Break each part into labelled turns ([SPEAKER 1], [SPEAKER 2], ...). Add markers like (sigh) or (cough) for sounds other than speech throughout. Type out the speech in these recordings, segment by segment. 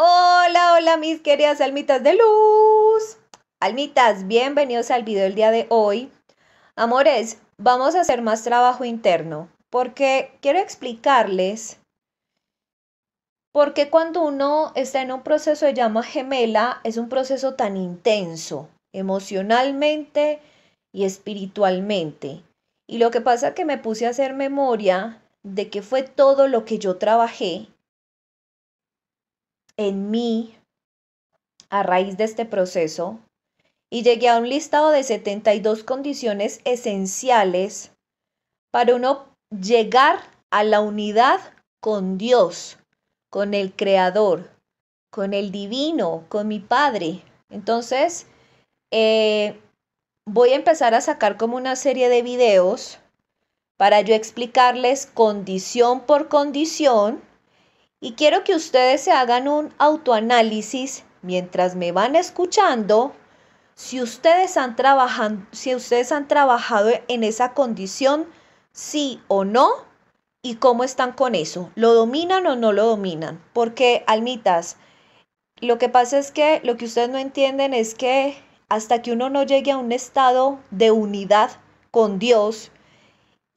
[SPEAKER 1] Hola, hola mis queridas almitas de luz. Almitas, bienvenidos al video del día de hoy. Amores, vamos a hacer más trabajo interno porque quiero explicarles por qué cuando uno está en un proceso de llama gemela es un proceso tan intenso emocionalmente y espiritualmente. Y lo que pasa es que me puse a hacer memoria de que fue todo lo que yo trabajé en mí a raíz de este proceso y llegué a un listado de 72 condiciones esenciales para uno llegar a la unidad con Dios, con el Creador, con el Divino, con mi Padre. Entonces, eh, voy a empezar a sacar como una serie de videos para yo explicarles condición por condición y quiero que ustedes se hagan un autoanálisis mientras me van escuchando. Si ustedes han, trabajado, si ustedes han trabajado en esa condición, sí o no, y cómo están con eso. ¿Lo dominan o no lo dominan? Porque, almitas, lo que pasa es que lo que ustedes no entienden es que hasta que uno no llegue a un estado de unidad con Dios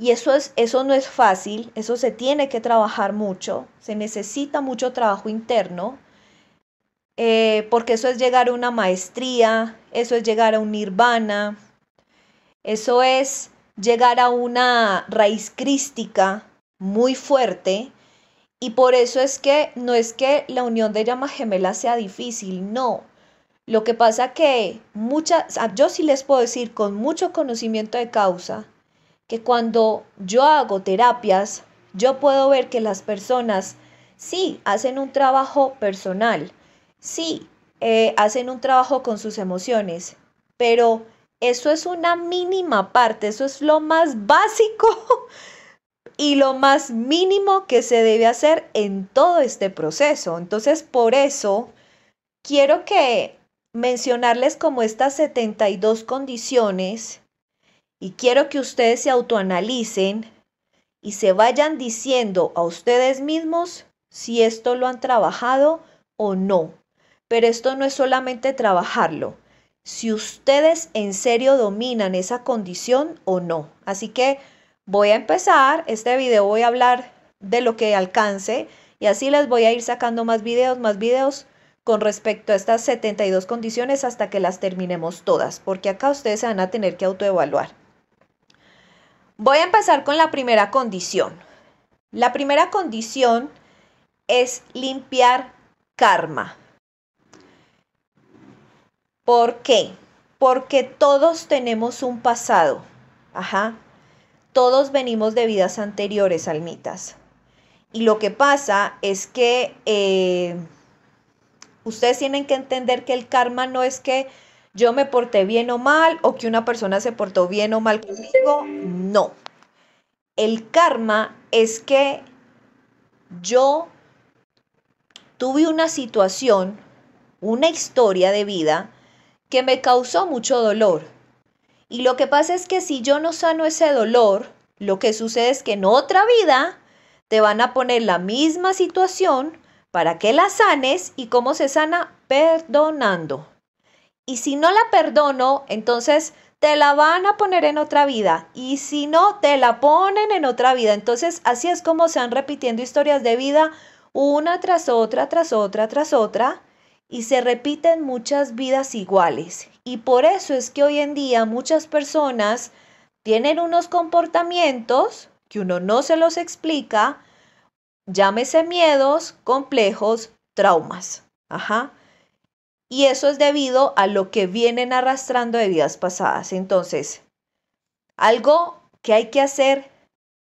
[SPEAKER 1] y eso, es, eso no es fácil, eso se tiene que trabajar mucho, se necesita mucho trabajo interno, eh, porque eso es llegar a una maestría, eso es llegar a un nirvana, eso es llegar a una raíz crística muy fuerte. Y por eso es que no es que la unión de llamas gemelas sea difícil, no. Lo que pasa que muchas, yo sí les puedo decir con mucho conocimiento de causa, que cuando yo hago terapias, yo puedo ver que las personas sí hacen un trabajo personal, sí eh, hacen un trabajo con sus emociones, pero eso es una mínima parte, eso es lo más (laughs) básico y lo más mínimo que se debe hacer en todo este proceso. Entonces, por eso quiero que mencionarles como estas 72 condiciones y quiero que ustedes se autoanalicen y se vayan diciendo a ustedes mismos si esto lo han trabajado o no. Pero esto no es solamente trabajarlo, si ustedes en serio dominan esa condición o no. Así que voy a empezar, este video voy a hablar de lo que alcance y así les voy a ir sacando más videos, más videos con respecto a estas 72 condiciones hasta que las terminemos todas, porque acá ustedes se van a tener que autoevaluar. Voy a empezar con la primera condición. La primera condición es limpiar karma. ¿Por qué? Porque todos tenemos un pasado. Ajá. Todos venimos de vidas anteriores, almitas. Y lo que pasa es que eh, ustedes tienen que entender que el karma no es que yo me porté bien o mal o que una persona se portó bien o mal conmigo. No. El karma es que yo tuve una situación, una historia de vida que me causó mucho dolor. Y lo que pasa es que si yo no sano ese dolor, lo que sucede es que en otra vida te van a poner la misma situación para que la sanes y cómo se sana perdonando. Y si no la perdono, entonces te la van a poner en otra vida. Y si no, te la ponen en otra vida. Entonces, así es como se han repitiendo historias de vida una tras otra, tras otra, tras otra. Y se repiten muchas vidas iguales. Y por eso es que hoy en día muchas personas tienen unos comportamientos que uno no se los explica, llámese miedos, complejos, traumas. Ajá. Y eso es debido a lo que vienen arrastrando de vidas pasadas. Entonces, algo que hay que hacer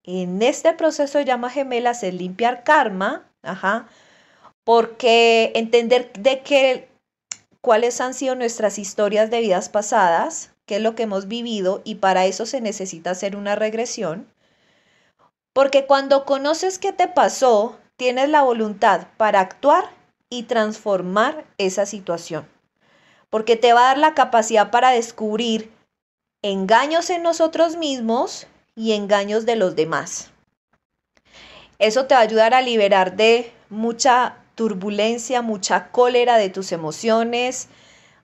[SPEAKER 1] en este proceso de llamas gemelas es limpiar karma, ajá, porque entender de qué, cuáles han sido nuestras historias de vidas pasadas, qué es lo que hemos vivido y para eso se necesita hacer una regresión. Porque cuando conoces qué te pasó, tienes la voluntad para actuar y transformar esa situación. Porque te va a dar la capacidad para descubrir engaños en nosotros mismos y engaños de los demás. Eso te va a ayudar a liberar de mucha turbulencia, mucha cólera de tus emociones.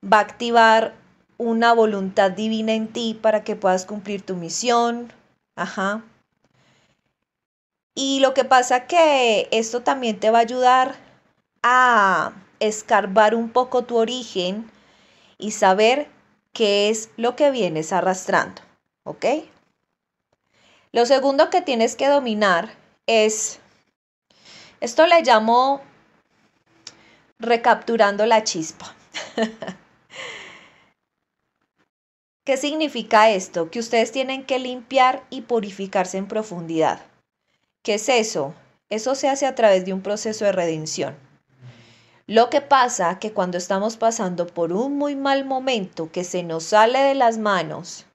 [SPEAKER 1] Va a activar una voluntad divina en ti para que puedas cumplir tu misión. Ajá. Y lo que pasa que esto también te va a ayudar a escarbar un poco tu origen y saber qué es lo que vienes arrastrando, ¿ok? Lo segundo que tienes que dominar es, esto le llamo recapturando la chispa. (laughs) ¿Qué significa esto? Que ustedes tienen que limpiar y purificarse en profundidad. ¿Qué es eso? Eso se hace a través de un proceso de redención. Lo que pasa que cuando estamos pasando por un muy mal momento que se nos sale de las manos,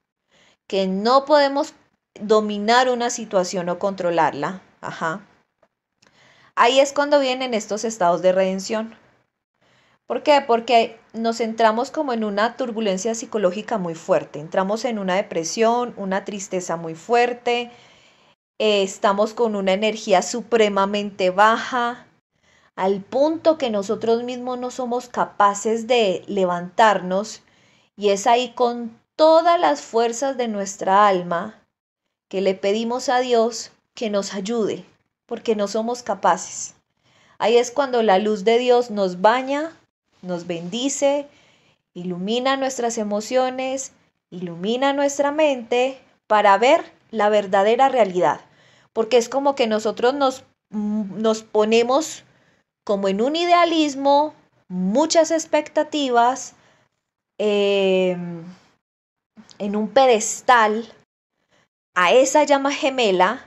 [SPEAKER 1] que no podemos dominar una situación o controlarla, Ahí es cuando vienen estos estados de redención. ¿Por qué? Porque nos entramos como en una turbulencia psicológica muy fuerte, entramos en una depresión, una tristeza muy fuerte, eh, estamos con una energía supremamente baja, al punto que nosotros mismos no somos capaces de levantarnos y es ahí con todas las fuerzas de nuestra alma que le pedimos a Dios que nos ayude, porque no somos capaces. Ahí es cuando la luz de Dios nos baña, nos bendice, ilumina nuestras emociones, ilumina nuestra mente para ver la verdadera realidad, porque es como que nosotros nos, mm, nos ponemos como en un idealismo, muchas expectativas, em, en un pedestal a esa llama gemela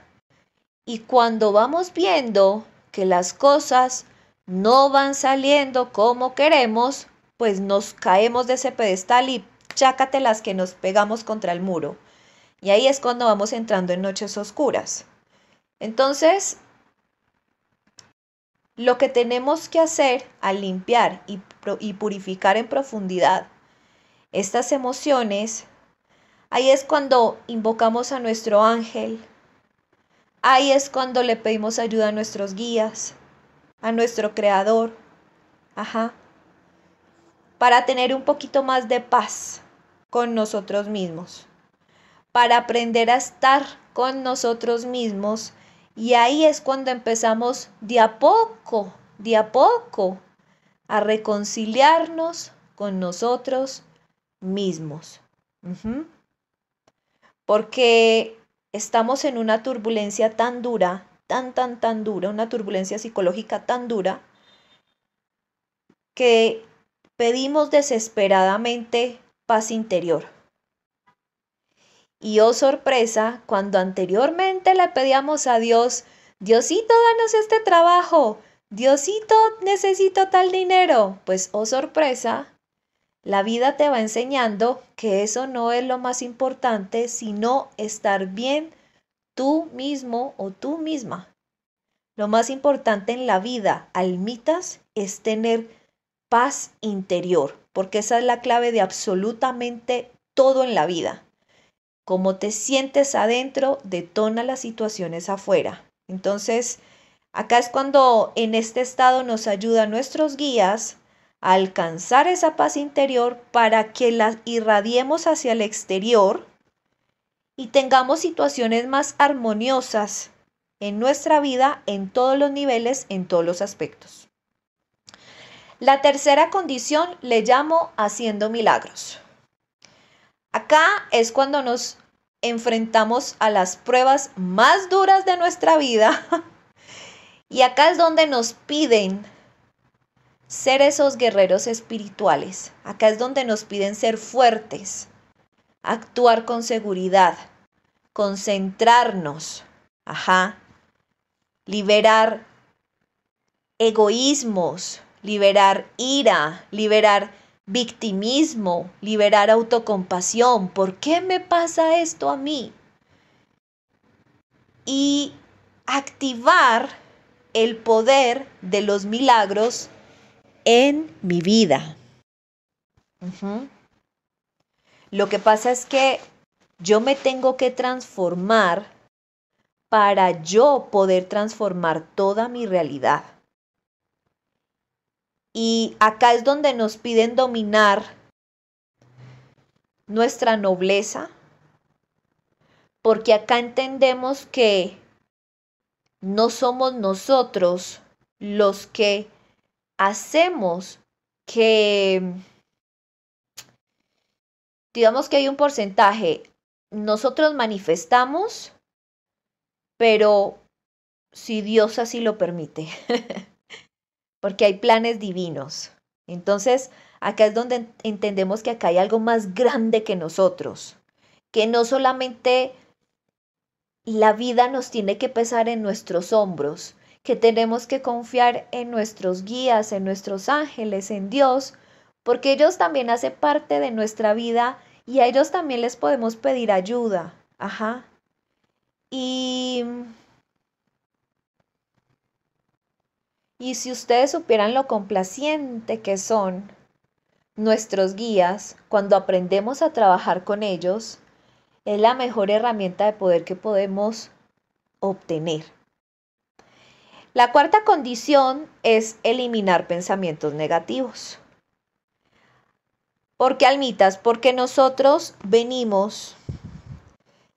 [SPEAKER 1] y cuando vamos viendo que las cosas no van saliendo como queremos, pues nos caemos de ese pedestal y chácate las que nos pegamos contra el muro. Y ahí es cuando vamos entrando en noches oscuras. Entonces, lo que tenemos que hacer al limpiar y, purificar en profundidad estas emociones, ahí es cuando invocamos a nuestro ángel, ahí es cuando le pedimos ayuda a nuestros guías, a nuestro creador, ajá, para tener un poquito más de paz con nosotros mismos, para aprender a estar con nosotros mismos y ahí es cuando empezamos de a poco, de a poco, a reconciliarnos con nosotros mismos. Porque estamos en una turbulencia tan dura, tan, tan, tan dura, una turbulencia psicológica tan dura, que pedimos desesperadamente paz interior. Y oh sorpresa, cuando anteriormente le pedíamos a Dios, Diosito, danos este trabajo, Diosito, necesito tal dinero, pues oh sorpresa, la vida te va enseñando que eso no es lo más importante, sino estar bien tú mismo o tú misma. Lo más importante en la vida, almitas, es tener paz interior, porque esa es la clave de absolutamente todo en la vida. Como te sientes adentro detona las situaciones afuera. Entonces, acá es cuando en este estado nos ayudan nuestros guías a alcanzar esa paz interior para que la irradiemos hacia el exterior y tengamos situaciones más armoniosas en nuestra vida, en todos los niveles, en todos los aspectos. La tercera condición le llamo haciendo milagros. Acá es cuando nos enfrentamos a las pruebas más duras de nuestra vida. (laughs) Y acá es donde nos piden ser esos guerreros espirituales. Acá es donde nos piden ser fuertes, actuar con seguridad, concentrarnos, ajá, liberar egoísmos, liberar ira, liberar victimismo, liberar autocompasión, ¿por qué me pasa esto a mí? Y activar el poder de los milagros en mi vida. Lo que pasa es que yo me tengo que transformar para yo poder transformar toda mi realidad. Y acá es donde nos piden dominar nuestra nobleza, porque acá entendemos que no somos nosotros los que hacemos que, digamos que hay un porcentaje, nosotros manifestamos, pero si Dios así lo permite. (laughs) porque hay planes divinos. Entonces, acá es donde entendemos que acá hay algo más grande que nosotros, que no solamente la vida nos tiene que pesar en nuestros hombros, que tenemos que confiar en nuestros guías, en nuestros ángeles, en Dios, porque ellos también hacen parte de nuestra vida y a ellos también les podemos pedir ayuda. Ajá. Y Y si ustedes supieran lo complaciente que son nuestros guías cuando aprendemos a trabajar con ellos, es la mejor herramienta de poder que podemos obtener. La cuarta condición es eliminar pensamientos negativos. porque almitas? Porque nosotros venimos,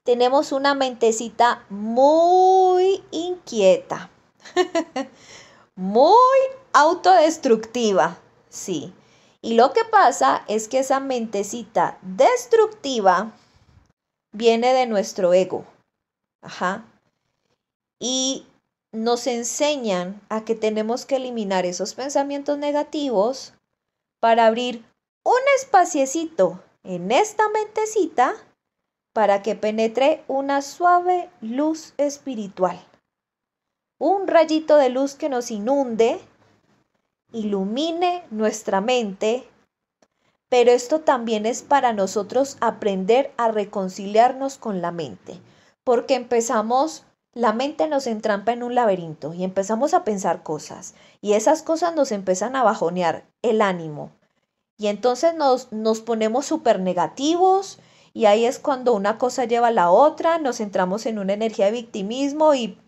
[SPEAKER 1] tenemos una mentecita muy inquieta. (laughs) muy autodestructiva, sí. Y lo que pasa es que esa mentecita destructiva viene de nuestro ego. Ajá. Y nos enseñan a que tenemos que eliminar esos pensamientos negativos para abrir un espaciecito en esta mentecita para que penetre una suave luz espiritual un rayito de luz que nos inunde, ilumine nuestra mente, pero esto también es para nosotros aprender a reconciliarnos con la mente, porque empezamos, la mente nos entrampa en un laberinto y empezamos a pensar cosas y esas cosas nos empiezan a bajonear el ánimo y entonces nos, ponemos súper negativos y ahí es cuando una cosa lleva a la otra, nos entramos en una energía de victimismo y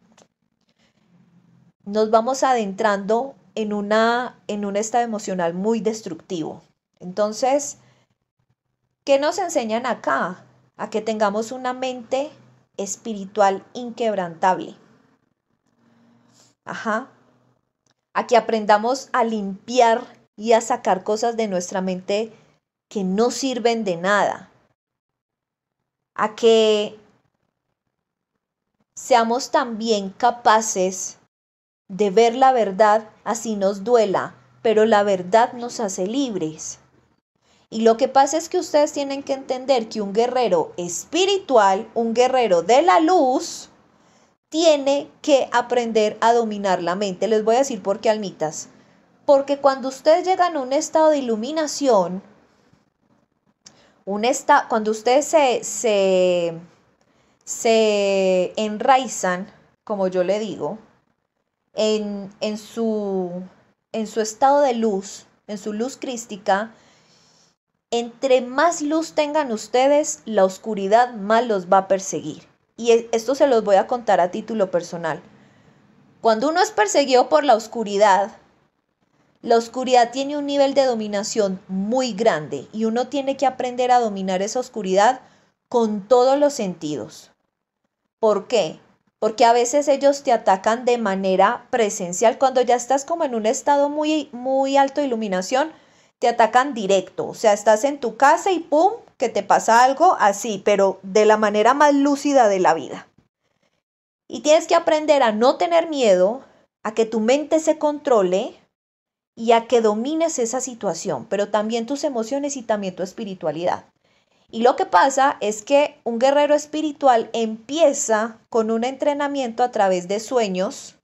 [SPEAKER 1] nos vamos adentrando en, una, en un estado emocional muy destructivo. Entonces, ¿qué nos enseñan acá? A que tengamos una mente espiritual inquebrantable. Ajá. A que aprendamos a limpiar y a sacar cosas de nuestra mente que no sirven de nada. A que seamos también capaces de ver la verdad, así nos duela, pero la verdad nos hace libres. Y lo que pasa es que ustedes tienen que entender que un guerrero espiritual, un guerrero de la luz, tiene que aprender a dominar la mente. Les voy a decir por qué, almitas. Porque cuando ustedes llegan a un estado de iluminación, un cuando ustedes se, se, se enraizan, como yo le digo, en, su, su estado de luz, en su luz crística, entre más luz tengan ustedes, la oscuridad más los va a perseguir. Y e, esto se los voy a contar a título personal. Cuando uno es perseguido por la oscuridad, la oscuridad tiene un nivel de dominación muy grande y uno tiene que aprender a dominar esa oscuridad con todos los sentidos. ¿Por qué? porque a veces ellos te atacan de manera presencial. Cuando ya estás como en un estado muy, muy alto de iluminación, te atacan directo. O sea, estás en tu casa y ¡pum! que te pasa algo así, pero de la manera más lúcida de la vida. Y tienes que aprender a no tener miedo, a que tu mente se controle y a que domines esa situación, pero también tus emociones y también tu espiritualidad. Y lo que pasa es que un guerrero espiritual empieza con un entrenamiento a través de sueños.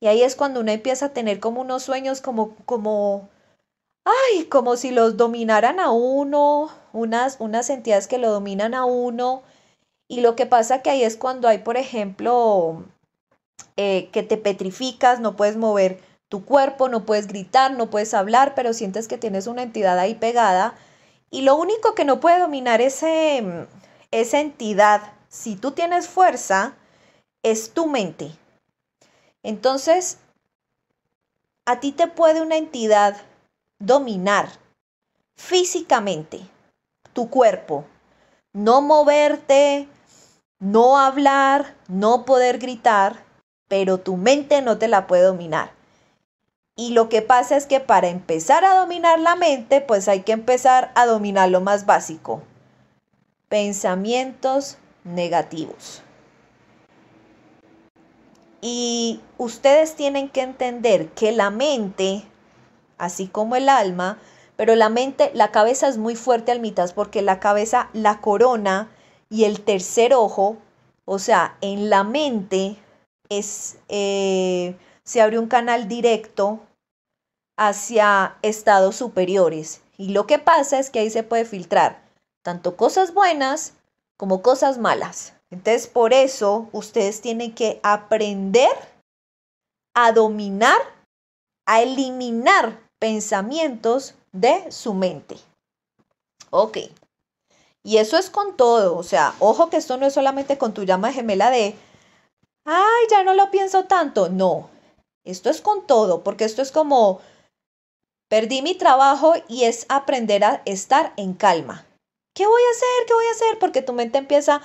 [SPEAKER 1] Y ahí es cuando uno empieza a tener como unos sueños como, como, ay, como si los dominaran a uno, unas, unas entidades que lo dominan a uno. Y lo que pasa que ahí es cuando hay, por ejemplo, eh, que te petrificas, no puedes mover tu cuerpo, no puedes gritar, no puedes hablar, pero sientes que tienes una entidad ahí pegada y lo único que no puede dominar ese, mm, esa entidad, si tú tienes fuerza, es tu mente. Entonces, a ti te puede una entidad dominar físicamente, tu cuerpo, no moverte, no hablar, no poder gritar, pero tu mente no te la puede dominar. Y lo que pasa es que para empezar a dominar la mente, pues hay que empezar a dominar lo más básico. Pensamientos negativos. Y ustedes tienen que entender que la mente, así como el alma, pero la mente, la cabeza es muy fuerte al mitad porque la cabeza, la corona y el tercer ojo, o sea, en la mente es... Eh, se abre un canal directo hacia estados superiores. Y lo que pasa es que ahí se puede filtrar tanto cosas buenas como cosas malas. Entonces, por eso ustedes tienen que aprender a dominar, a eliminar pensamientos de su mente. Ok. Y eso es con todo. O sea, ojo que esto no es solamente con tu llama gemela de, ay, ya no lo pienso tanto. No, esto es con todo, porque esto es como Perdí mi trabajo y es aprender a estar en calma. ¿Qué voy a hacer? ¿Qué voy a hacer? Porque tu mente empieza,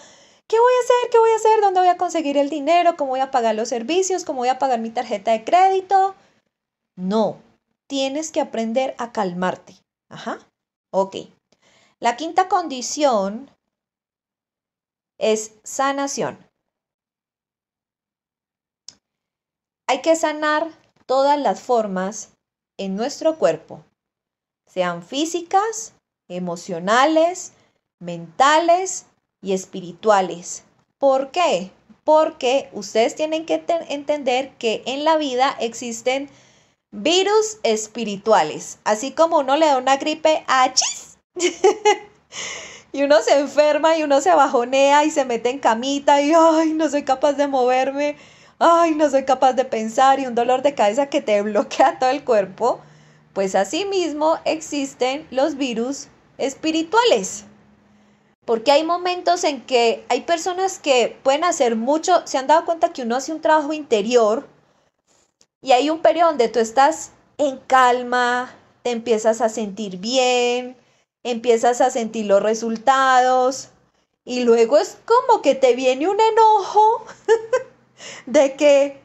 [SPEAKER 1] ¿qué voy a hacer? ¿Qué voy a hacer? ¿Dónde voy a conseguir el dinero? ¿Cómo voy a pagar los servicios? ¿Cómo voy a pagar mi tarjeta de crédito? No, tienes que aprender a calmarte. Ajá. Ok. La quinta condición es sanación. Hay que sanar todas las formas en nuestro cuerpo, sean físicas, emocionales, mentales y espirituales. ¿Por qué? Porque ustedes tienen que entender que en la vida existen virus espirituales. Así como uno le da una gripe a chis (laughs) y uno se enferma y uno se bajonea y se mete en camita y ay, no soy capaz de moverme ay, no soy capaz de pensar y un dolor de cabeza que te bloquea todo el cuerpo, pues asimismo existen los virus espirituales. Porque hay momentos en que hay personas que pueden hacer mucho, se han dado cuenta que uno hace un trabajo interior y hay un periodo donde tú estás en calma, te empiezas a sentir bien, empiezas a sentir los resultados y luego es como que te viene un enojo (laughs) de que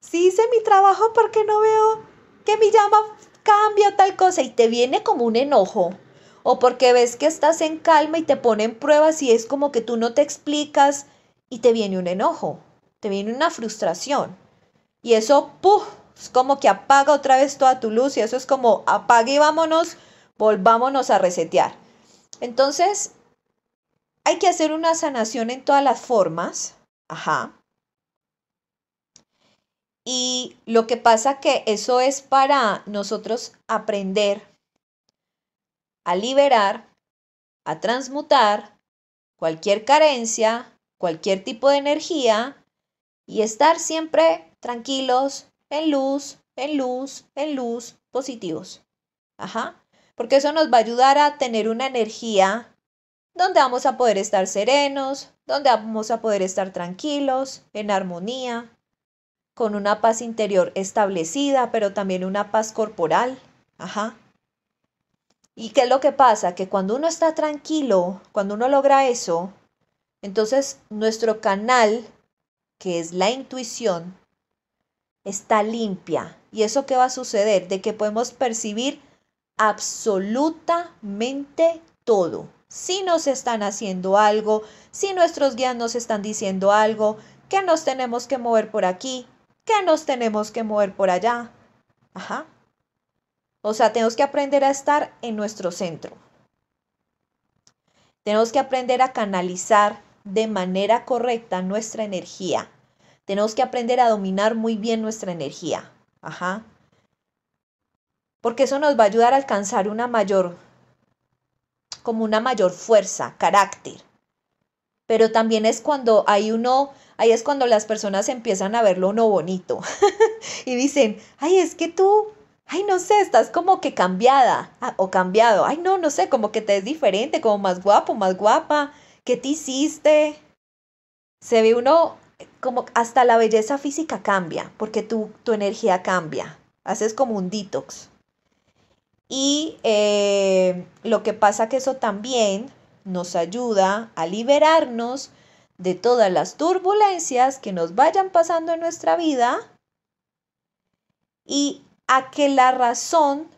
[SPEAKER 1] si hice mi trabajo porque no veo que mi llama cambia tal cosa y te viene como un enojo. O porque ves que estás en calma y te ponen pruebas y es como que tú no te explicas y te viene un enojo, te viene una frustración. Y eso, puff Es como que apaga otra vez toda tu luz y eso es como apague y vámonos, volvámonos a resetear. Entonces, hay que hacer una sanación en todas las formas. Ajá. Y lo que pasa que eso es para nosotros aprender a liberar, a transmutar cualquier carencia, cualquier tipo de energía y estar siempre tranquilos, en luz, en luz, en luz, positivos. Ajá. Porque eso nos va a ayudar a tener una energía donde vamos a poder estar serenos, donde vamos a poder estar tranquilos, en armonía, con una paz interior establecida, pero también una paz corporal. Ajá. ¿Y qué es lo que pasa? Que cuando uno está tranquilo, cuando uno logra eso, entonces nuestro canal, que es la intuición, está limpia. ¿Y eso qué va a suceder? De que podemos percibir absolutamente todo. Si nos están haciendo algo, si nuestros guías nos están diciendo algo, que nos tenemos que mover por aquí, ¿Qué nos tenemos que mover por allá. Ajá. O sea, tenemos que aprender a estar en nuestro centro. Tenemos que aprender a canalizar de manera correcta nuestra energía. Tenemos que aprender a dominar muy bien nuestra energía. Ajá. Porque eso nos va a ayudar a alcanzar una mayor, como una mayor fuerza, carácter. Pero también es cuando hay uno ahí es cuando las personas empiezan a verlo no bonito (laughs) y dicen, ay, es que tú, ay, no sé, estás como que cambiada ah, o cambiado, ay, no, no sé, como que te es diferente, como más guapo, más guapa, ¿qué te hiciste? Se ve uno eh, como hasta la belleza física cambia, porque tu, tu energía cambia, haces como un detox. Y eh, lo que pasa que eso también nos ayuda a liberarnos de todas las turbulencias que nos vayan pasando en nuestra vida y a que la razón,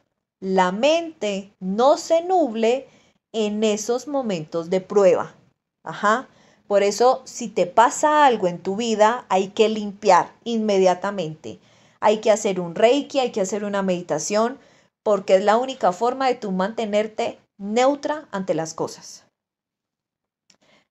[SPEAKER 1] la mente no se nuble en esos momentos de prueba. Por eso, si te pasa algo en tu vida, hay que limpiar inmediatamente. Hay que hacer un reiki, hay que hacer una meditación, porque es la única forma de tú mantenerte neutra ante las cosas.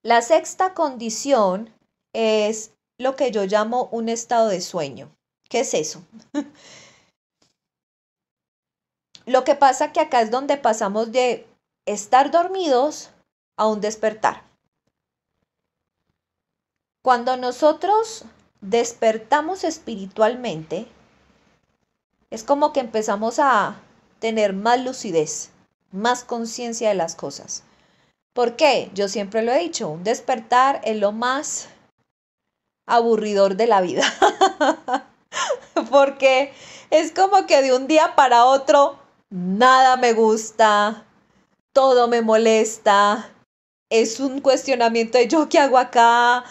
[SPEAKER 1] La sexta condición es lo que yo llamo un estado de sueño. ¿Qué es eso? (laughs) lo que pasa que acá es donde pasamos de estar dormidos a un despertar. Cuando nosotros despertamos espiritualmente, es como que empezamos a tener más lucidez, más conciencia de las cosas. ¿Por qué? Yo siempre lo he dicho, un despertar es lo más aburridor de la vida. (laughs) Porque es como que de un día para otro nada me gusta, todo me molesta. Es un cuestionamiento de yo qué hago acá,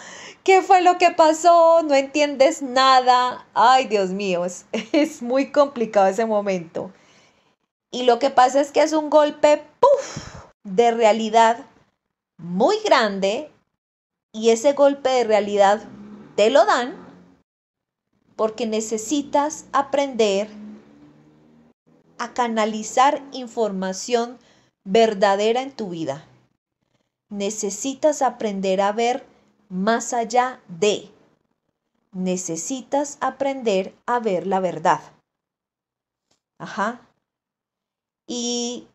[SPEAKER 1] qué fue lo que pasó, no entiendes nada. Ay, Dios mío, es, (laughs) muy complicado ese momento. Y lo que pasa es que es un golpe, ¡puf! de realidad muy grande y ese golpe de realidad te lo dan porque necesitas aprender a canalizar información verdadera en tu vida. Necesitas aprender a ver más allá de. Necesitas aprender a ver la verdad. Ajá. Y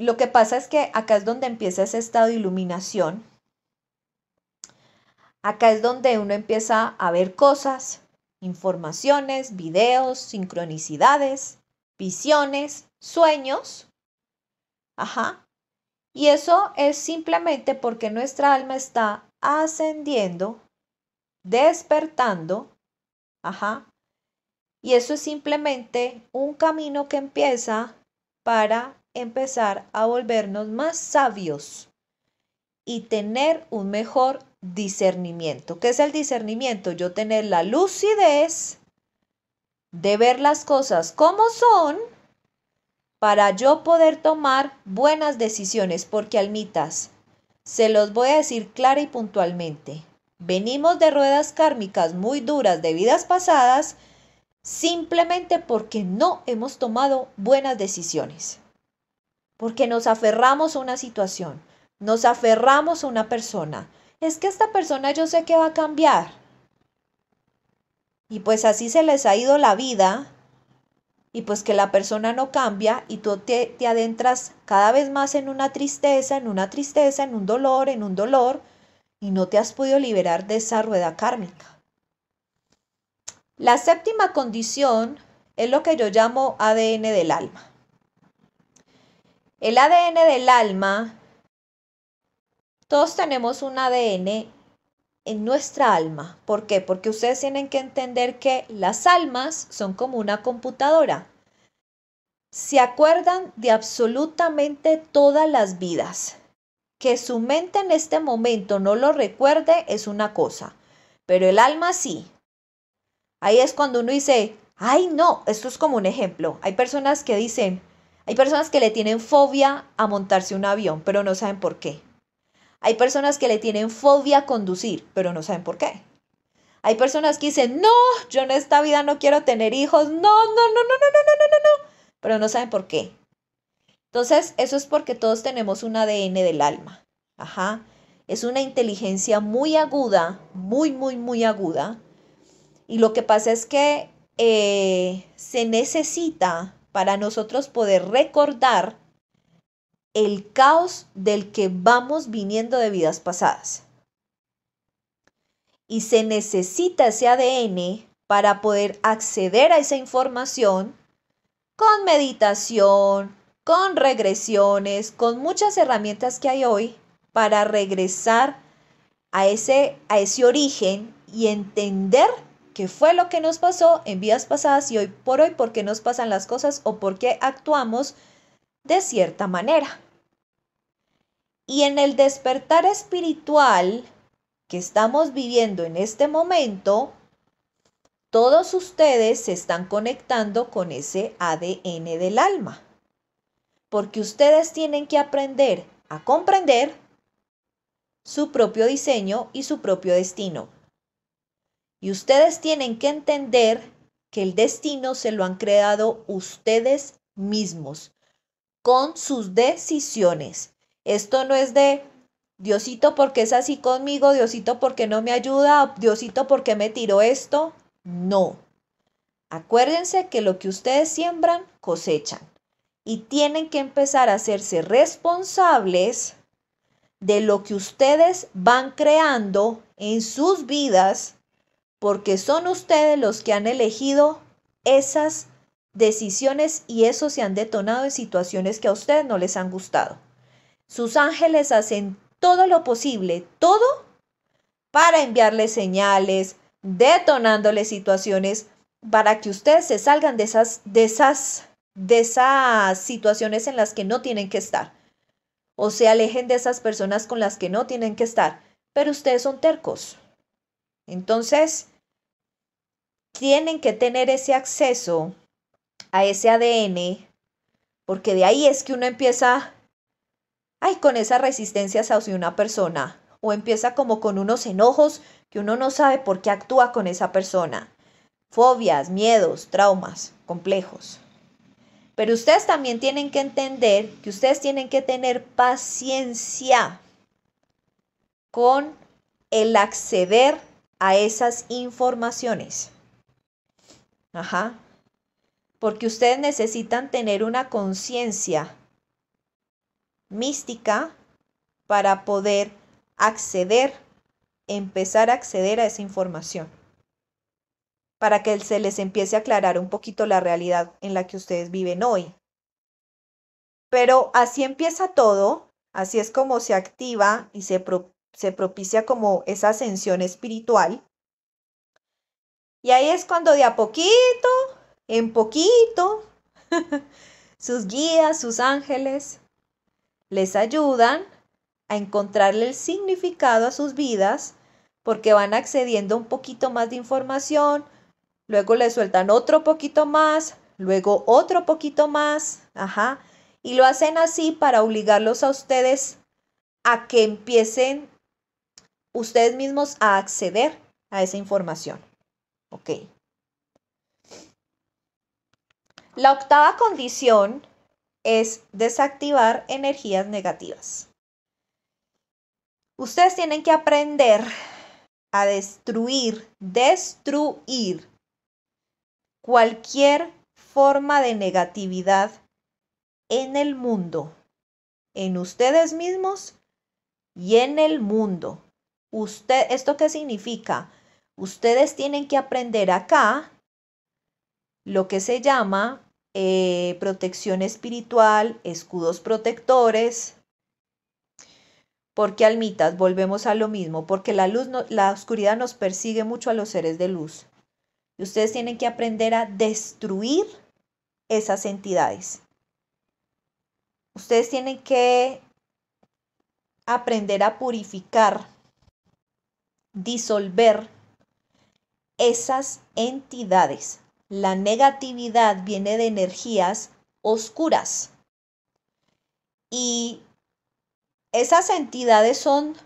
[SPEAKER 1] lo que pasa es que acá es donde empieza ese estado de iluminación. Acá es donde uno empieza a ver cosas, informaciones, videos, sincronicidades, visiones, sueños. Ajá. Y eso es simplemente porque nuestra alma está ascendiendo, despertando. Ajá. Y eso es simplemente un camino que empieza para empezar a volvernos más sabios y tener un mejor discernimiento. ¿Qué es el discernimiento? Yo tener la lucidez de ver las cosas como son para yo poder tomar buenas decisiones, porque almitas, se los voy a decir clara y puntualmente, venimos de ruedas kármicas muy duras de vidas pasadas simplemente porque no hemos tomado buenas decisiones porque nos aferramos a una situación, nos aferramos a una persona. Es que esta persona yo sé que va a cambiar. Y pues así se les ha ido la vida y pues que la persona no cambia y tú te, adentras cada vez más en una tristeza, en una tristeza, en un dolor, en un dolor, y no te has podido liberar de esa rueda kármica. La séptima condición es lo que yo llamo ADN del alma. El ADN del alma, todos tenemos un ADN en nuestra alma. ¿Por qué? Porque ustedes tienen que entender que las almas son como una computadora. Se acuerdan de absolutamente todas las vidas. Que su mente en este momento no lo recuerde es una cosa, pero el alma sí. Ahí es cuando uno dice, ay no, esto es como un ejemplo. Hay personas que dicen, hay personas que le tienen fobia a montarse un avión, pero no saben por qué. Hay personas que le tienen fobia a conducir, pero no saben por qué. Hay personas que dicen, no, yo en esta vida no quiero tener hijos, no, no, no, no, no, no, no, no, no, no, pero no saben por qué. Entonces, eso es porque todos tenemos un ADN del alma. Ajá. Es una inteligencia muy aguda, muy, muy, muy aguda. Y lo que pasa es que eh, se necesita para nosotros poder recordar el caos del que vamos viniendo de vidas pasadas. Y se necesita ese ADN para poder acceder a esa información con meditación, con regresiones, con muchas herramientas que hay hoy para regresar a ese, a ese origen y entender qué fue lo que nos pasó en vías pasadas y hoy por hoy por qué nos pasan las cosas o por qué actuamos de cierta manera. Y en el despertar espiritual que estamos viviendo en este momento, todos ustedes se están conectando con ese ADN del alma. Porque ustedes tienen que aprender a comprender su propio diseño y su propio destino. Y ustedes tienen que entender que el destino se lo han creado ustedes mismos con sus decisiones. Esto no es de Diosito porque es así conmigo, Diosito porque no me ayuda, Diosito porque me tiró esto. No. Acuérdense que lo que ustedes siembran, cosechan. Y tienen que empezar a hacerse responsables de lo que ustedes van creando en sus vidas porque son ustedes los que han elegido esas decisiones y eso se han detonado en situaciones que a ustedes no les han gustado. Sus ángeles hacen todo lo posible, todo para enviarles señales, detonándoles situaciones para que ustedes se salgan de esas, de esas, de esas situaciones en las que no tienen que estar. O se alejen de esas personas con las que no tienen que estar. Pero ustedes son tercos. Entonces, tienen que tener ese acceso a ese ADN, porque de ahí es que uno empieza, ay, con esas resistencias hacia una persona, o empieza como con unos enojos que uno no sabe por qué actúa con esa persona, fobias, miedos, traumas, complejos. Pero ustedes también tienen que entender que ustedes tienen que tener paciencia con el acceder a esas informaciones. Ajá. Porque ustedes necesitan tener una conciencia mística para poder acceder, empezar a acceder a esa información. Para que se les empiece a aclarar un poquito la realidad en la que ustedes viven hoy. Pero así empieza todo, así es como se activa y se, se propicia como esa ascensión espiritual. Y ahí es cuando de a poquito, en poquito, (laughs) sus guías, sus ángeles, les ayudan a encontrarle el significado a sus vidas porque van accediendo un poquito más de información, luego le sueltan otro poquito más, luego otro poquito más, ajá, y lo hacen así para obligarlos a ustedes a que empiecen ustedes mismos a acceder a esa información. Ok. La octava condición es desactivar energías negativas. Ustedes tienen que aprender a destruir, destruir cualquier forma de negatividad en el mundo, en ustedes mismos y en el mundo. Usted, ¿esto qué significa? Ustedes tienen que aprender acá lo que se llama eh, protección espiritual, escudos protectores, porque almitas, volvemos a lo mismo, porque la luz, la oscuridad nos persigue mucho a los seres de luz. Y ustedes tienen que aprender a destruir esas entidades. Ustedes tienen que aprender a purificar disolver esas entidades. La negatividad viene de energías oscuras. Y esas entidades son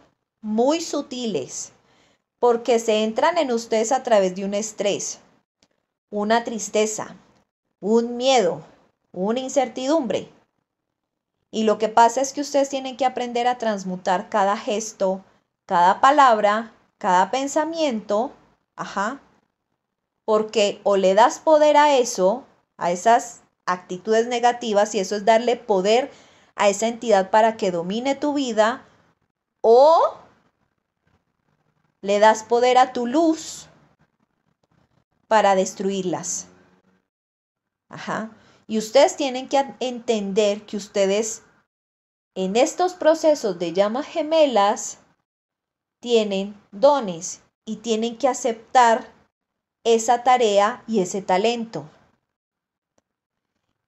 [SPEAKER 1] muy sutiles porque se entran en ustedes a través de un estrés, una tristeza, un miedo, una incertidumbre. Y lo que pasa es que ustedes tienen que aprender a transmutar cada gesto, cada palabra cada pensamiento, ajá, porque o le das poder a eso, a esas actitudes negativas, y eso es darle poder a esa entidad para que domine tu vida, o le das poder a tu luz para destruirlas. Ajá. Y ustedes tienen que entender que ustedes en estos procesos de llamas gemelas tienen dones y tienen que aceptar esa tarea y ese talento.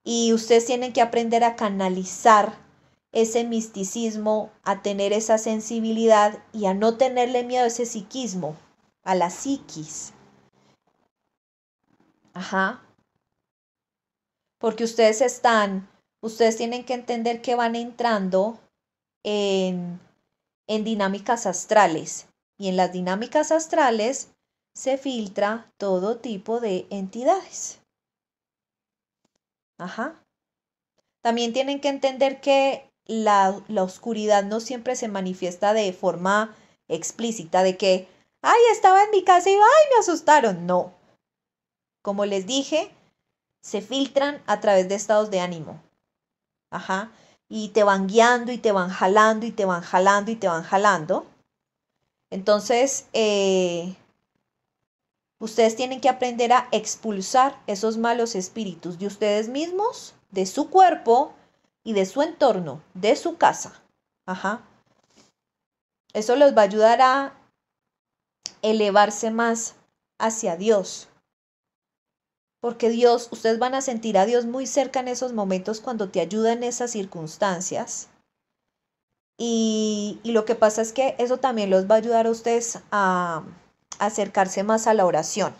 [SPEAKER 1] Y ustedes tienen que aprender a canalizar ese misticismo, a tener esa sensibilidad y a no tenerle miedo a ese psiquismo, a la psiquis. Ajá. Porque ustedes están, ustedes tienen que entender que van entrando en en dinámicas astrales. Y en las dinámicas astrales se filtra todo tipo de entidades. Ajá. También tienen que entender que la, la, oscuridad no siempre se manifiesta de forma explícita, de que, ay, estaba en mi casa y, ay, me asustaron. No. Como les dije, se filtran a través de estados de ánimo. Ajá y te van guiando y te van jalando y te van jalando y te van jalando. Entonces, eh, ustedes tienen que aprender a expulsar esos malos espíritus de ustedes mismos, de su cuerpo y de su entorno, de su casa. Ajá. Eso les va a ayudar a elevarse más hacia Dios, porque Dios, ustedes van a sentir a Dios muy cerca en esos momentos cuando te ayuda en esas circunstancias. Y, y lo que pasa es que eso también los va a ayudar a ustedes a, acercarse más a la oración.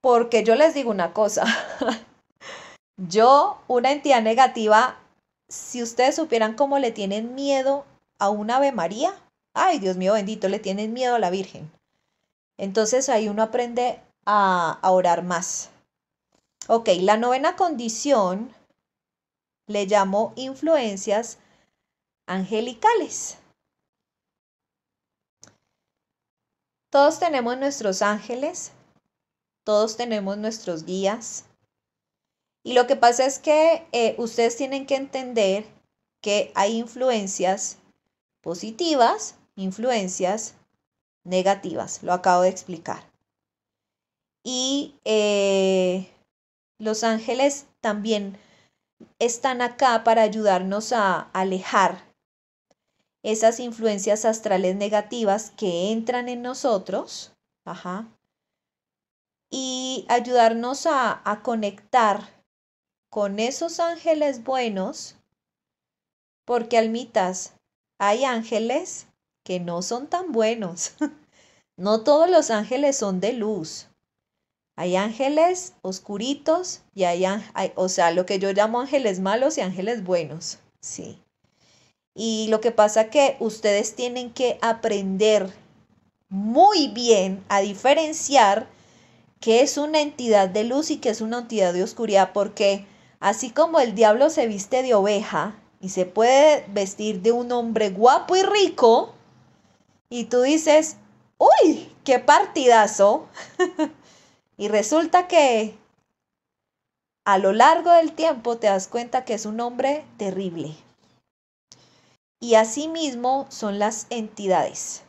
[SPEAKER 1] Porque yo les digo una cosa, (laughs) yo, una entidad negativa, si ustedes supieran cómo le tienen miedo a un Ave María, ay Dios mío bendito, le tienen miedo a la Virgen. Entonces ahí uno aprende a, orar más. Ok, la novena condición le llamo influencias angelicales. Todos tenemos nuestros ángeles, todos tenemos nuestros guías. Y lo que pasa es que eh, ustedes tienen que entender que hay influencias positivas, influencias negativas. Lo acabo de explicar y eh, los ángeles también están acá para ayudarnos a alejar esas influencias astrales negativas que entran en nosotros, y ayudarnos a, a conectar con esos ángeles buenos, porque almitas, hay ángeles que no son tan buenos. (laughs) no todos los ángeles son de luz. Hay ángeles oscuritos y hay, o sea, lo que yo llamo ángeles malos y ángeles buenos, ¿sí? Y lo que pasa que ustedes tienen que aprender muy bien a diferenciar qué es una entidad de luz y qué es una entidad de oscuridad, porque así como el diablo se viste de oveja y se puede vestir de un hombre guapo y rico, y tú dices, uy, qué partidazo, (laughs) Y resulta que a lo largo del tiempo te das cuenta que es un hombre terrible. Y asimismo son las entidades.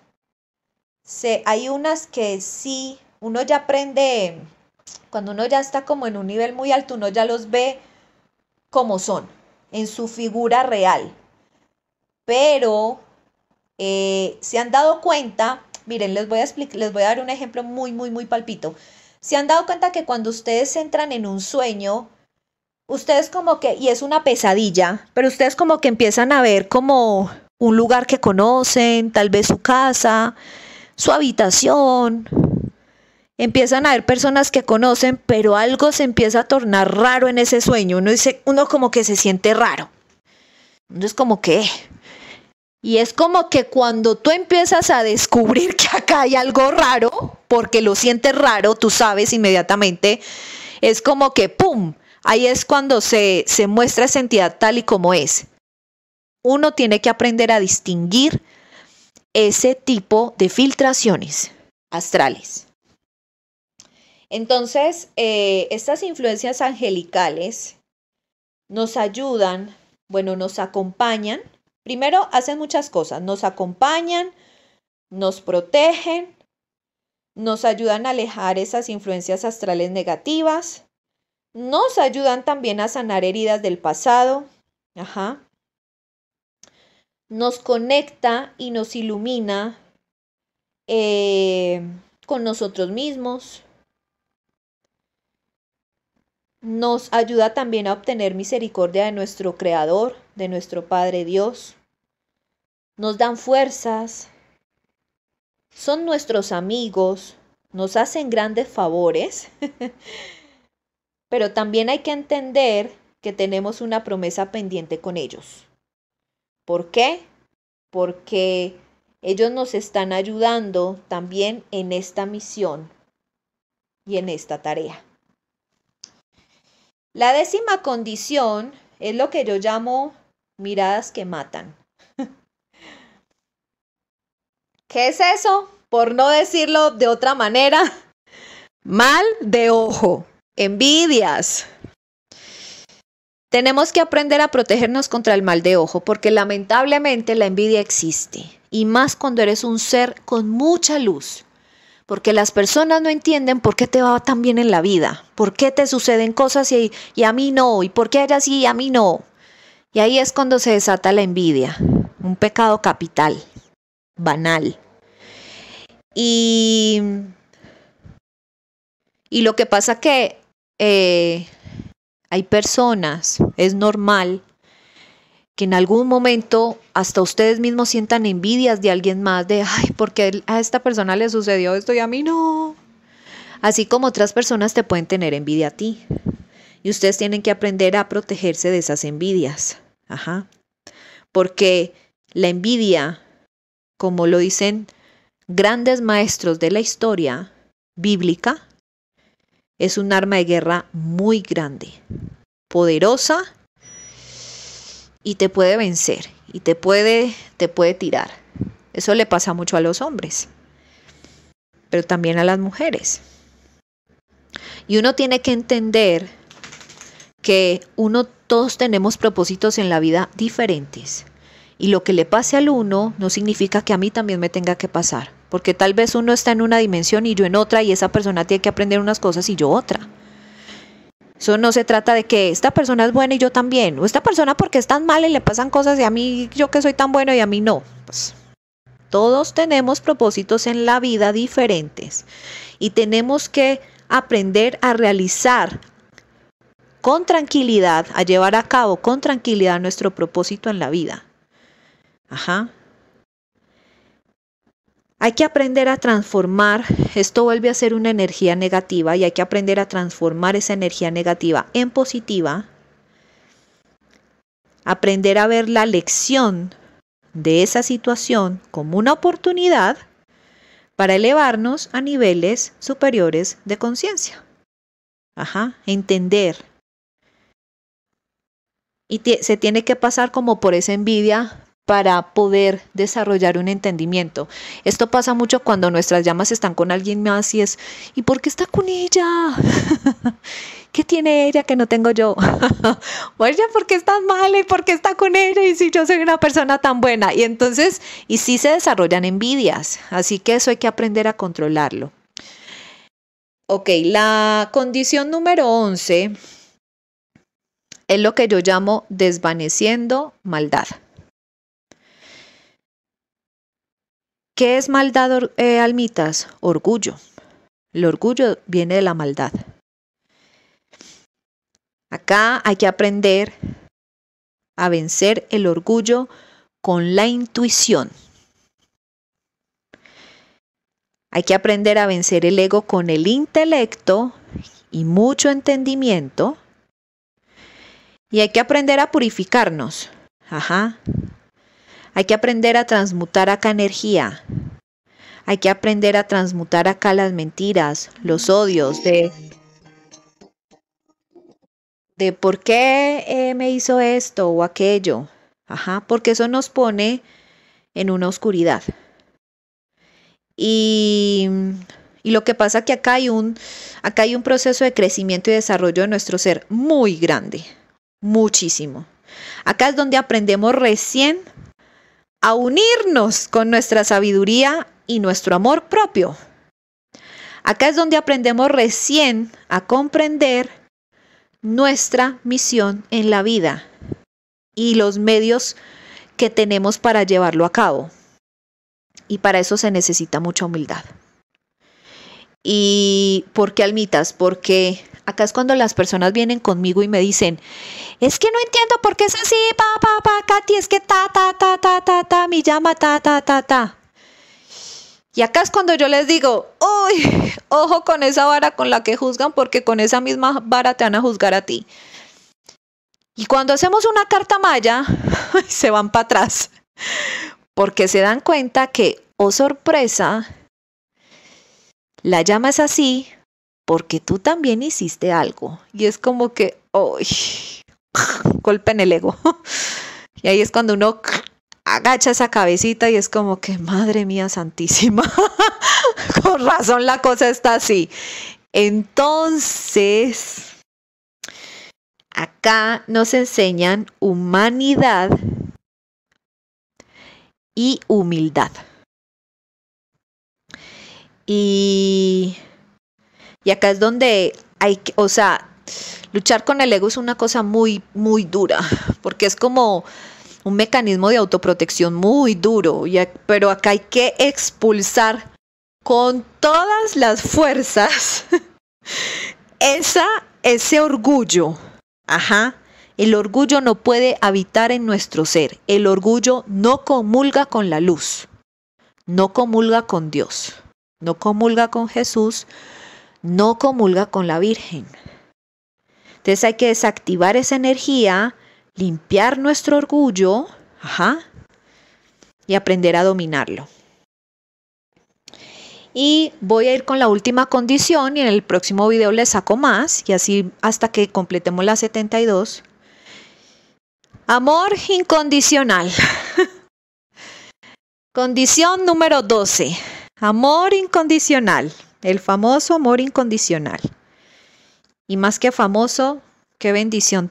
[SPEAKER 1] Se, hay unas que sí, uno ya aprende, cuando uno ya está como en un nivel muy alto, uno ya los ve como son, en su figura real. Pero eh, se han dado cuenta, miren, les voy, a les voy a dar un ejemplo muy, muy, muy palpito. ¿Se han dado cuenta que cuando ustedes entran en un sueño, ustedes como que, y es una pesadilla, pero ustedes como que empiezan a ver como un lugar que conocen, tal vez su casa, su habitación. Empiezan a ver personas que conocen, pero algo se empieza a tornar raro en ese sueño. Uno, dice, uno como que se siente raro. Uno es como que, y es como que cuando tú empiezas a descubrir que acá hay algo raro, porque lo sientes raro, tú sabes inmediatamente, es como que ¡pum! Ahí es cuando se, muestra esa entidad tal y como es. Uno tiene que aprender a distinguir ese tipo de filtraciones astrales. Entonces, eh, estas influencias angelicales nos ayudan, bueno, nos acompañan Primero, hacen muchas cosas. Nos acompañan, nos protegen, nos ayudan a alejar esas influencias astrales negativas, nos ayudan también a sanar heridas del pasado, nos conecta y nos ilumina eh, con nosotros mismos, nos ayuda también a obtener misericordia de nuestro Creador, de nuestro Padre Dios nos dan fuerzas, son nuestros amigos, nos hacen grandes favores, (laughs) pero también hay que entender que tenemos una promesa pendiente con ellos. ¿Por qué? Porque ellos nos están ayudando también en esta misión y en esta tarea. La décima condición es lo que yo llamo miradas que matan. ¿Qué es eso? Por no decirlo de otra manera, (laughs) mal de ojo, envidias. Tenemos que aprender a protegernos contra el mal de ojo, porque lamentablemente la envidia existe, y más cuando eres un ser con mucha luz, porque las personas no entienden por qué te va tan bien en la vida, por qué te suceden cosas y, a mí no, y por qué eres así y a mí no. Y ahí es cuando se desata la envidia, un pecado capital banal. Y, y lo que pasa que eh, hay personas, es normal que en algún momento hasta ustedes mismos sientan envidias de alguien más, de, ay, porque a esta persona le sucedió esto y a mí no. Así como otras personas te pueden tener envidia a ti. Y ustedes tienen que aprender a protegerse de esas envidias. Ajá. Porque la envidia como lo dicen grandes maestros de la historia bíblica, es un arma de guerra muy grande, poderosa y te puede vencer y te puede, te puede tirar. Eso le pasa mucho a los hombres, pero también a las mujeres. Y uno tiene que entender que uno todos tenemos propósitos en la vida diferentes. Y lo que le pase al uno no significa que a mí también me tenga que pasar, porque tal vez uno está en una dimensión y yo en otra y esa persona tiene que aprender unas cosas y yo otra. Eso no se trata de que esta persona es buena y yo también, o esta persona porque es tan mala y le pasan cosas y a mí yo que soy tan bueno y a mí no. Pues, todos tenemos propósitos en la vida diferentes y tenemos que aprender a realizar con tranquilidad, a llevar a cabo con tranquilidad nuestro propósito en la vida. Ajá. Hay que aprender a transformar, esto vuelve a ser una energía negativa y hay que aprender a transformar esa energía negativa en positiva. Aprender a ver la lección de esa situación como una oportunidad para elevarnos a niveles superiores de conciencia. Ajá, entender. Y se tiene que pasar como por esa envidia para poder desarrollar un entendimiento. Esto pasa mucho cuando nuestras llamas están con alguien más y es, ¿y por qué está con ella? (laughs) ¿Qué tiene ella que no tengo yo? Oye, (laughs) pues ¿por qué estás mal? y por qué está con ella? Y si yo soy una persona tan buena. Y entonces, y sí se desarrollan envidias. Así que eso hay que aprender a controlarlo. Ok, la condición número 11 es lo que yo llamo desvaneciendo maldad. ¿Qué es maldad, eh, almitas? Orgullo. El orgullo viene de la maldad. Acá hay que aprender a vencer el orgullo con la intuición. Hay que aprender a vencer el ego con el intelecto y mucho entendimiento. Y hay que aprender a purificarnos. Ajá. Hay que aprender a transmutar acá energía. Hay que aprender a transmutar acá las mentiras, los odios de, de por qué eh, me hizo esto o aquello. Ajá, porque eso nos pone en una oscuridad. Y, y lo que pasa es que acá hay un acá hay un proceso de crecimiento y desarrollo de nuestro ser muy grande, muchísimo. Acá es donde aprendemos recién a unirnos con nuestra sabiduría y nuestro amor propio. Acá es donde aprendemos recién a comprender nuestra misión en la vida y los medios que tenemos para llevarlo a cabo. Y para eso se necesita mucha humildad. ¿Y por qué almitas? Porque acá es cuando las personas vienen conmigo y me dicen, es que no entiendo por qué es así, pa, pa, pa, Katy, es que ta, ta, ta, ta, ta, ta, mi llama, ta, ta, ta, ta. Y acá es cuando yo les digo, uy, (laughs) ojo con esa vara con la que juzgan, porque con esa misma vara te van a juzgar a ti. Y cuando hacemos una carta maya, (laughs) se van para atrás, porque se dan cuenta que, o oh sorpresa, la llamas así porque tú también hiciste algo. Y es como que, ¡ay! Golpe en el ego. (laughs) Y ahí es cuando uno agacha esa cabecita y es como que, madre mía santísima, (laughs) con razón la cosa está así. Entonces, acá nos enseñan humanidad y humildad. Y, y acá es donde hay que, o sea, luchar con el ego es una cosa muy, muy dura, porque es como un mecanismo de autoprotección muy duro, pero acá hay que expulsar con todas las fuerzas (laughs) esa, ese orgullo. Ajá. El orgullo no puede habitar en nuestro ser. El orgullo no comulga con la luz. No comulga con Dios no comulga con Jesús, no comulga con la Virgen. Entonces hay que desactivar esa energía, limpiar nuestro orgullo, y aprender a dominarlo. Y voy a ir con la última condición y en el próximo video les saco más y así hasta que completemos la 72. Amor incondicional. (laughs) Condición número 12. Amor incondicional, el famoso amor incondicional. Y más que famoso, qué bendición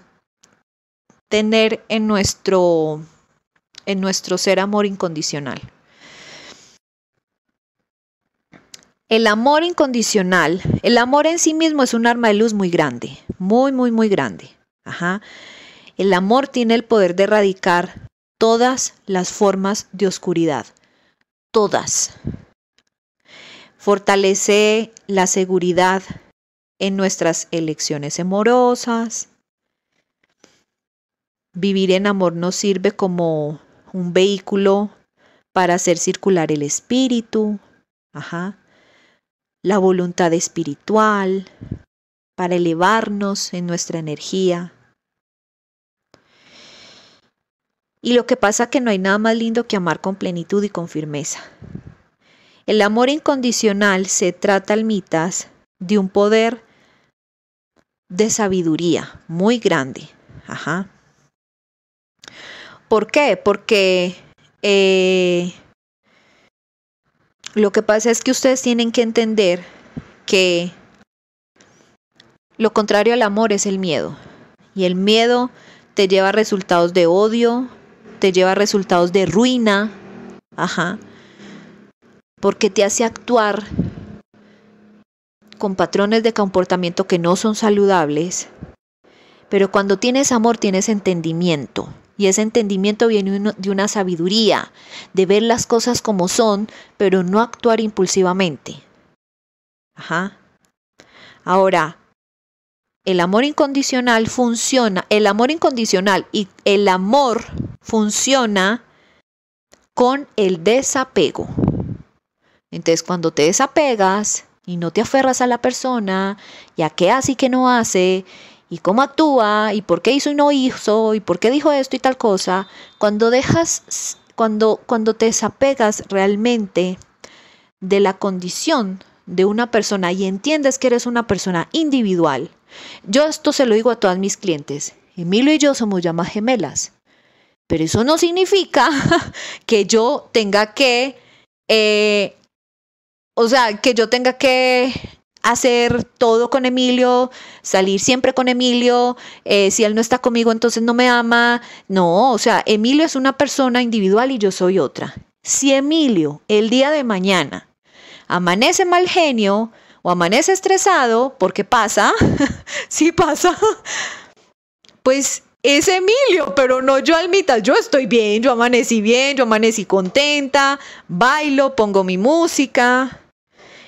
[SPEAKER 1] tener en nuestro en nuestro ser amor incondicional. El amor incondicional, el amor en sí mismo es un arma de luz muy grande, muy, muy, muy grande. El amor tiene el poder de erradicar todas las formas de oscuridad, todas, Fortalece la seguridad en nuestras elecciones amorosas. Vivir en amor nos sirve como un vehículo para hacer circular el espíritu, la voluntad espiritual, para elevarnos en nuestra energía. Y lo que pasa es que no hay nada más lindo que amar con plenitud y con firmeza. El amor incondicional se trata, almitas, de un poder de sabiduría muy grande. Ajá. ¿Por qué? Porque eh, lo que pasa es que ustedes tienen que entender que lo contrario al amor es el miedo. Y el miedo te lleva a resultados de odio, te lleva a resultados de ruina. Ajá porque te hace actuar con patrones de comportamiento que no son saludables. Pero cuando tienes amor tienes entendimiento. Y ese entendimiento viene de una sabiduría, de ver las cosas como son, pero no actuar impulsivamente. Ahora, el amor incondicional funciona, el amor incondicional y el amor funciona con el desapego. Entonces cuando te desapegas y no te aferras a la persona y a qué hace y qué no hace y cómo actúa y por qué hizo y no hizo y por qué dijo esto y tal cosa, cuando dejas, cuando, cuando te desapegas realmente de la condición de una persona y entiendes que eres una persona individual. Yo esto se lo digo a todas mis clientes. Emilio y yo somos más gemelas. Pero eso no significa (laughs) que yo tenga que eh, o sea, que yo tenga que hacer todo con Emilio, salir siempre con Emilio, eh, si él no está conmigo entonces no me ama. No, o sea, Emilio es una persona individual y yo soy otra. Si Emilio el día de mañana amanece mal genio o amanece estresado, porque pasa, (laughs) sí pasa, pues es Emilio, pero no yo Almita. Yo estoy bien, yo amanecí bien, yo amanecí contenta, bailo, pongo mi música.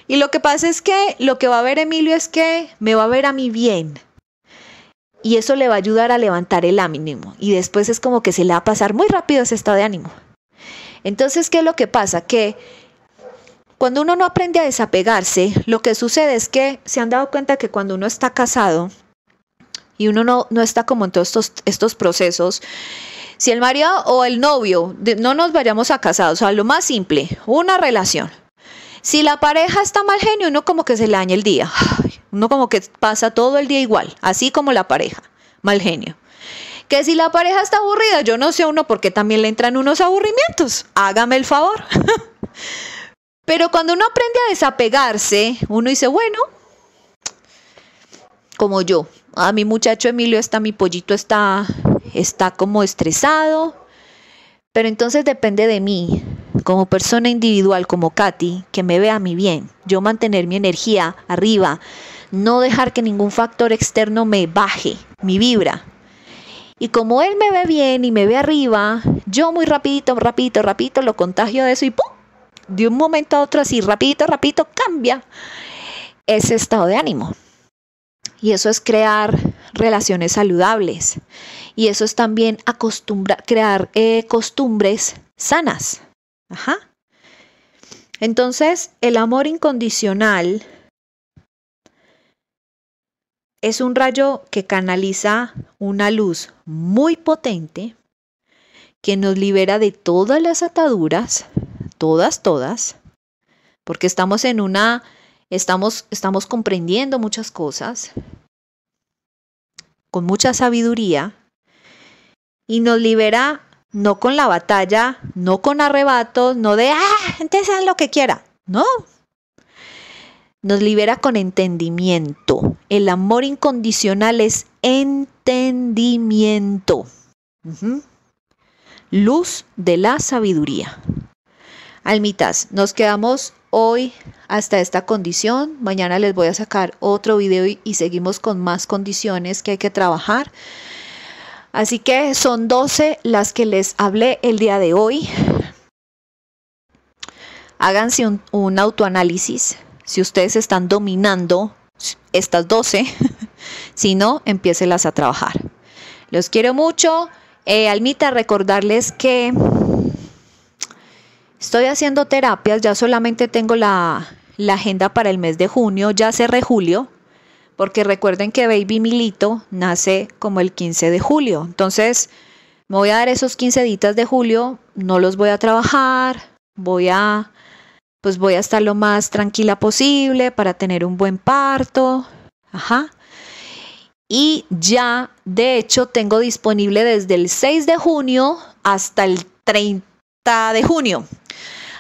[SPEAKER 1] Y lo que pasa es que lo que va a ver Emilio es que me va a ver a mí bien. Y eso le va a ayudar a levantar el ánimo. Y después es como que se le va a pasar muy rápido ese estado de ánimo. Entonces, ¿qué es lo que pasa? Que cuando uno no aprende a desapegarse, lo que sucede es que se han dado cuenta que cuando uno está casado y uno no, no está como en todos estos, estos procesos, si el marido o el novio, no nos vayamos a casar, o sea, lo más simple, una relación si la pareja está mal genio, uno como que se le daña el día. Uno como que pasa todo el día igual, así como la pareja, mal genio. Que si la pareja está aburrida, yo no sé uno por qué también le entran unos aburrimientos. Hágame el favor. (laughs) Pero cuando uno aprende a desapegarse, uno dice, bueno, como yo, a mi muchacho Emilio está, mi pollito está, está como estresado, pero entonces depende de mí, como persona individual, como Katy, que me vea a mí bien, yo mantener mi energía arriba, no dejar que ningún factor externo me baje mi vibra. Y como él me ve bien y me ve arriba, yo muy rapidito, rapidito, rapidito lo contagio de eso y ¡pum! De un momento a otro así, rapidito, rapidito, cambia ese estado de ánimo y eso es crear relaciones saludables y eso es también acostumbra, crear eh, costumbres sanas. Ajá. Entonces, el amor incondicional es un rayo que canaliza una luz muy potente que nos libera de todas las ataduras, todas, todas, porque estamos en una Estamos, estamos comprendiendo muchas cosas con mucha sabiduría y nos libera no con la batalla, no con arrebatos, no de, ah, entonces lo que quiera, no. Nos libera con entendimiento. El amor incondicional es entendimiento. Luz de la sabiduría. Almitas, nos quedamos hoy hasta esta condición. Mañana les voy a sacar otro video y, seguimos con más condiciones que hay que trabajar. Así que son 12 las que les hablé el día de hoy. Háganse un, autoanálisis. Si ustedes están dominando estas 12, (laughs) si no, las a trabajar. Los quiero mucho. Eh, Almita, recordarles que estoy haciendo terapias, ya solamente tengo la, la agenda para el mes de junio ya cerré julio, porque recuerden que Baby Milito nace como el 15 de julio. Entonces, me voy a dar esos 15 días de julio, no los voy a trabajar, voy a pues voy a estar lo más tranquila posible para tener un buen parto. Ajá. Y ya, de hecho, tengo disponible desde el 6 de junio hasta el 30 de junio.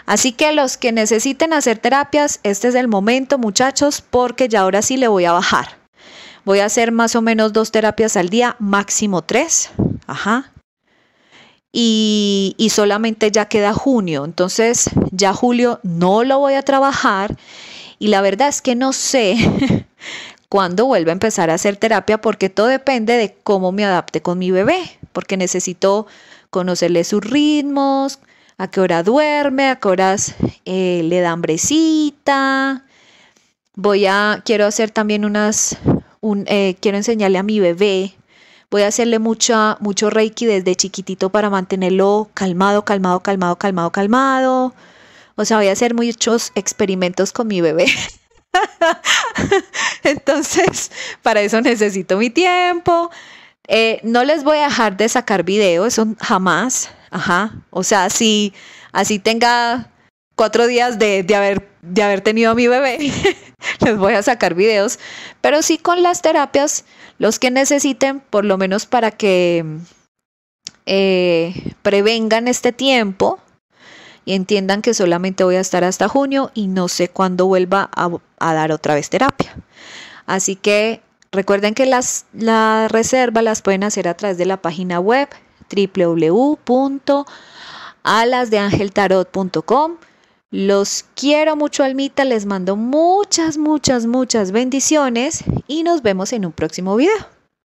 [SPEAKER 1] Así que los que necesiten hacer terapias, este es el momento muchachos, porque ya ahora sí le voy a bajar. Voy a hacer más o menos dos terapias al día, máximo tres. Ajá. Y, solamente ya queda junio. Entonces ya julio no lo voy a trabajar. Y la verdad es que no sé (laughs) cuándo vuelvo a empezar a hacer terapia porque todo depende de cómo me adapte con mi bebé, porque necesito conocerle sus ritmos, a qué hora duerme, a qué horas eh, le da hambrecita. Voy a, quiero hacer también unas, un, eh, quiero enseñarle a mi bebé. Voy a hacerle mucha, mucho reiki desde chiquitito para mantenerlo calmado, calmado, calmado, calmado, calmado. O sea, voy a hacer muchos experimentos con mi bebé. (laughs) Entonces, para eso necesito mi tiempo. Eh, no les voy a dejar de sacar videos, jamás. Ajá. O sea, si así tenga cuatro días de, haber, de haber tenido a mi bebé, (laughs) les voy a sacar videos. Pero sí con las terapias, los que necesiten, por lo menos para que eh, prevengan este tiempo y entiendan que solamente voy a estar hasta junio y no sé cuándo vuelva a, dar otra vez terapia. Así que recuerden que las, la reserva las pueden hacer a través de la página web www.alasdeangeltarot.com. Los quiero mucho, Almita. Les mando muchas, muchas, muchas bendiciones y nos vemos en un próximo video.